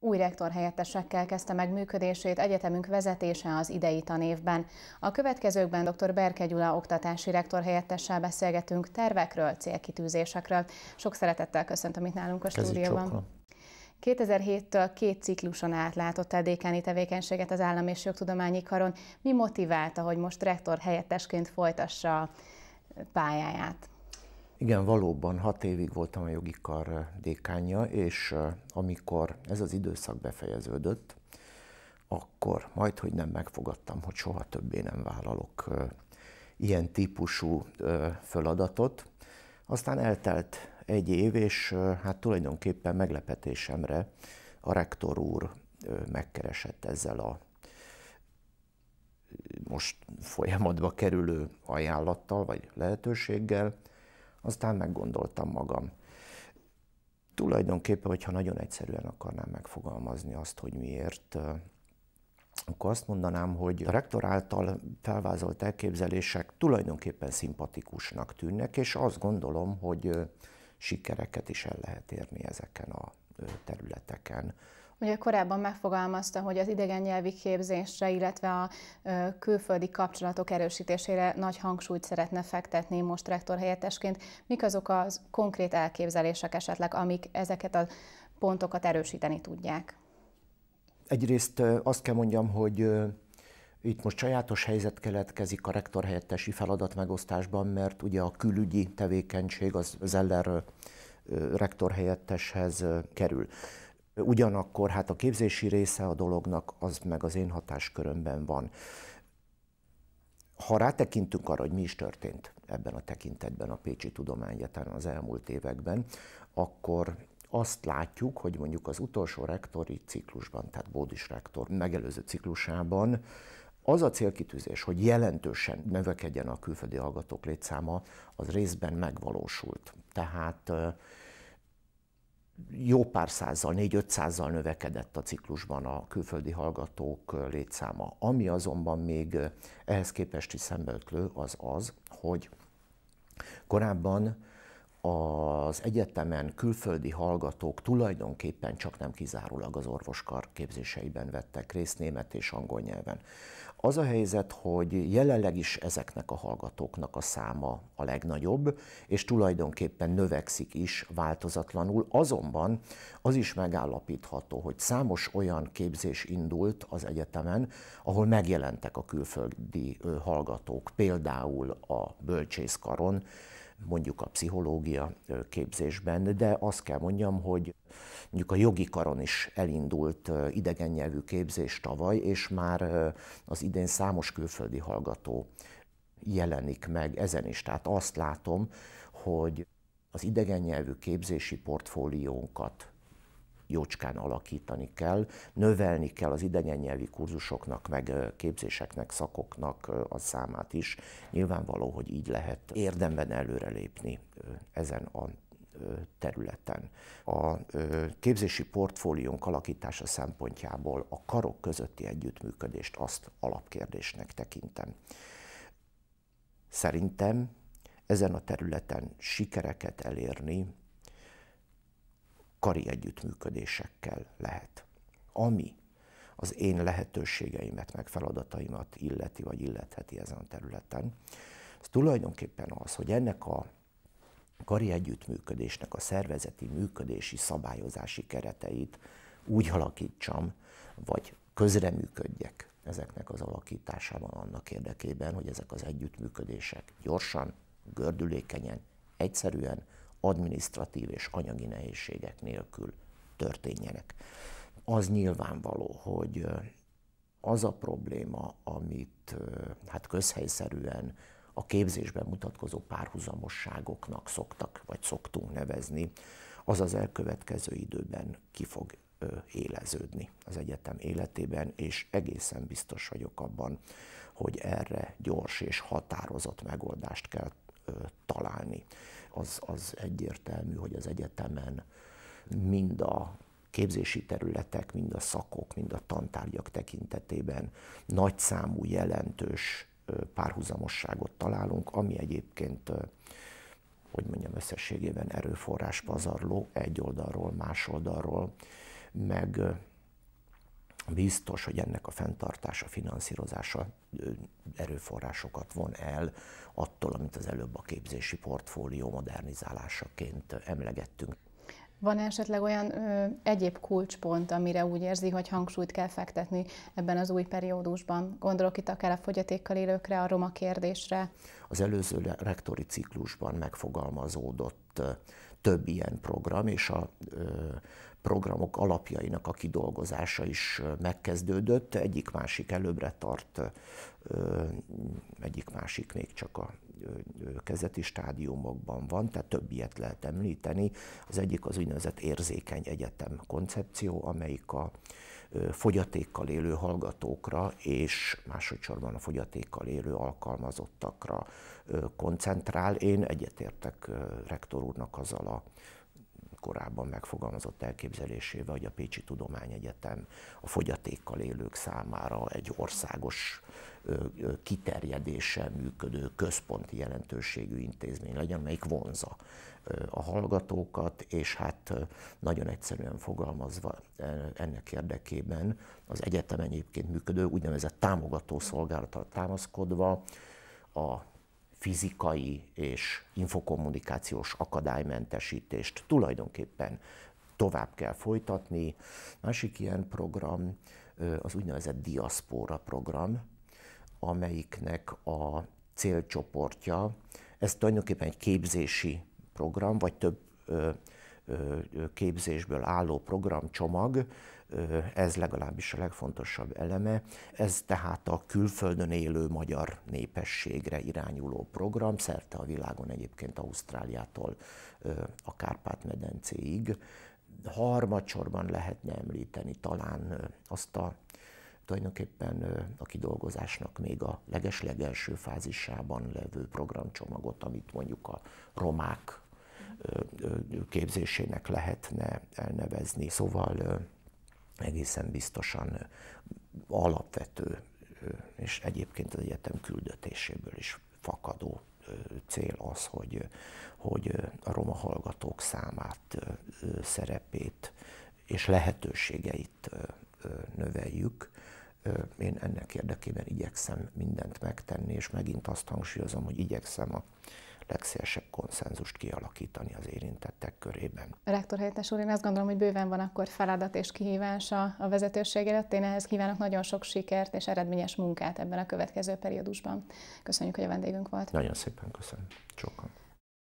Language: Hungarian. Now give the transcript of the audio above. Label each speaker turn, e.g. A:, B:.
A: Új rektorhelyettesekkel kezdte meg működését egyetemünk vezetése az idei tanévben. A következőkben dr. Berke Gyula oktatási rektorhelyettessel beszélgetünk tervekről, célkitűzésekről. Sok szeretettel köszöntöm itt nálunk a stúdióban. 2007-től két cikluson át látott edékeni tevékenységet az Állam és Jogtudományi Karon. Mi motiválta, hogy most rektor helyettesként folytassa a pályáját?
B: Igen, valóban hat évig voltam a jogi kar eh, dékánja, és eh, amikor ez az időszak befejeződött, akkor majd, hogy nem megfogadtam, hogy soha többé nem vállalok eh, ilyen típusú feladatot. Aztán eltelt egy év, és hát tulajdonképpen meglepetésemre a rektor úr megkeresett ezzel a most folyamatba kerülő ajánlattal vagy lehetőséggel, aztán meggondoltam magam. Tulajdonképpen, hogyha nagyon egyszerűen akarnám megfogalmazni azt, hogy miért, akkor azt mondanám, hogy a rektor által felvázolt elképzelések tulajdonképpen szimpatikusnak tűnnek, és azt gondolom, hogy sikereket is el lehet érni ezeken a területeken.
A: Ugye korábban megfogalmazta, hogy az idegen nyelvi képzésre, illetve a külföldi kapcsolatok erősítésére nagy hangsúlyt szeretne fektetni most rektor helyettesként. Mik azok az konkrét elképzelések esetleg, amik ezeket a pontokat erősíteni tudják?
B: Egyrészt azt kell mondjam, hogy itt most sajátos helyzet keletkezik a rektor helyettesi feladatmegosztásban, mert ugye a külügyi tevékenység az Zeller rektor helyetteshez kerül. Ugyanakkor hát a képzési része a dolognak az meg az én hatáskörömben van. Ha rátekintünk arra, hogy mi is történt ebben a tekintetben a Pécsi Tudományegyetemen az elmúlt években, akkor azt látjuk, hogy mondjuk az utolsó rektori ciklusban, tehát Bódis rektor megelőző ciklusában az a célkitűzés, hogy jelentősen növekedjen a külföldi hallgatók létszáma, az részben megvalósult. Tehát jó pár százal, négy százal növekedett a ciklusban a külföldi hallgatók létszáma. Ami azonban még ehhez képest is szembeötlő, az az, hogy korábban az egyetemen külföldi hallgatók tulajdonképpen csak nem kizárólag az orvoskar képzéseiben vettek részt német és angol nyelven. Az a helyzet, hogy jelenleg is ezeknek a hallgatóknak a száma a legnagyobb, és tulajdonképpen növekszik is változatlanul. Azonban az is megállapítható, hogy számos olyan képzés indult az egyetemen, ahol megjelentek a külföldi hallgatók, például a bölcsészkaron, mondjuk a pszichológia képzésben, de azt kell mondjam, hogy mondjuk a jogi karon is elindult idegen nyelvű képzés tavaly, és már az idén számos külföldi hallgató jelenik meg ezen is. Tehát azt látom, hogy az idegen nyelvű képzési portfóliónkat jócskán alakítani kell, növelni kell az idegen nyelvi kurzusoknak, meg képzéseknek, szakoknak a számát is. Nyilvánvaló, hogy így lehet érdemben előrelépni ezen a területen. A képzési portfóliónk alakítása szempontjából a karok közötti együttműködést azt alapkérdésnek tekintem. Szerintem ezen a területen sikereket elérni kari együttműködésekkel lehet. Ami az én lehetőségeimet, meg feladataimat illeti vagy illetheti ezen a területen, az tulajdonképpen az, hogy ennek a kari együttműködésnek a szervezeti működési szabályozási kereteit úgy alakítsam, vagy közreműködjek ezeknek az alakításában annak érdekében, hogy ezek az együttműködések gyorsan, gördülékenyen, egyszerűen, administratív és anyagi nehézségek nélkül történjenek. Az nyilvánvaló, hogy az a probléma, amit hát közhelyszerűen a képzésben mutatkozó párhuzamosságoknak szoktak, vagy szoktunk nevezni, az az elkövetkező időben ki fog éleződni az egyetem életében, és egészen biztos vagyok abban, hogy erre gyors és határozott megoldást kell találni. Az, az egyértelmű, hogy az egyetemen mind a képzési területek, mind a szakok, mind a tantárgyak tekintetében nagyszámú, jelentős párhuzamosságot találunk, ami egyébként, hogy mondjam, összességében erőforrás pazarló egy oldalról, más oldalról, meg Biztos, hogy ennek a fenntartása, finanszírozása erőforrásokat von el attól, amit az előbb a képzési portfólió modernizálásaként emlegettünk.
A: Van esetleg olyan ö, egyéb kulcspont, amire úgy érzi, hogy hangsúlyt kell fektetni ebben az új periódusban? Gondolok itt akár a fogyatékkal élőkre, a roma kérdésre.
B: Az előző rektori ciklusban megfogalmazódott több ilyen program, és a programok alapjainak a kidolgozása is megkezdődött, egyik-másik előbbre tart, egyik-másik még csak a kezeti stádiumokban van, tehát több ilyet lehet említeni. Az egyik az úgynevezett érzékeny egyetem koncepció, amelyik a fogyatékkal élő hallgatókra és másodszorban a fogyatékkal élő alkalmazottakra koncentrál. Én egyetértek rektor úrnak azzal a korábban megfogalmazott elképzelésével, hogy a Pécsi Tudományegyetem a fogyatékkal élők számára egy országos kiterjedéssel működő központi jelentőségű intézmény legyen, melyik vonza a hallgatókat, és hát nagyon egyszerűen fogalmazva ennek érdekében az egyetem egyébként működő úgynevezett támogató szolgálatra támaszkodva a fizikai és infokommunikációs akadálymentesítést tulajdonképpen tovább kell folytatni. Másik ilyen program az úgynevezett diaszpóra program, amelyiknek a célcsoportja, ez tulajdonképpen egy képzési program, vagy több képzésből álló programcsomag, ez legalábbis a legfontosabb eleme. Ez tehát a külföldön élő magyar népességre irányuló program, szerte a világon egyébként Ausztráliától a Kárpát-medencéig. Harmadsorban lehetne említeni talán azt a tulajdonképpen a kidolgozásnak még a legeslegelső fázisában levő programcsomagot, amit mondjuk a romák képzésének lehetne elnevezni. Szóval egészen biztosan alapvető és egyébként az egyetem küldetéséből is fakadó cél az, hogy, hogy a roma hallgatók számát, szerepét és lehetőségeit növeljük. Én ennek érdekében igyekszem mindent megtenni, és megint azt hangsúlyozom, hogy igyekszem a legszélesebb konszenzust kialakítani az érintettek körében.
A: Rektor helyettes úr, én azt gondolom, hogy bőven van akkor feladat és kihívás a vezetőség előtt. Én ehhez kívánok nagyon sok sikert és eredményes munkát ebben a következő periódusban. Köszönjük, hogy a vendégünk volt.
B: Nagyon szépen köszönöm. Sokan.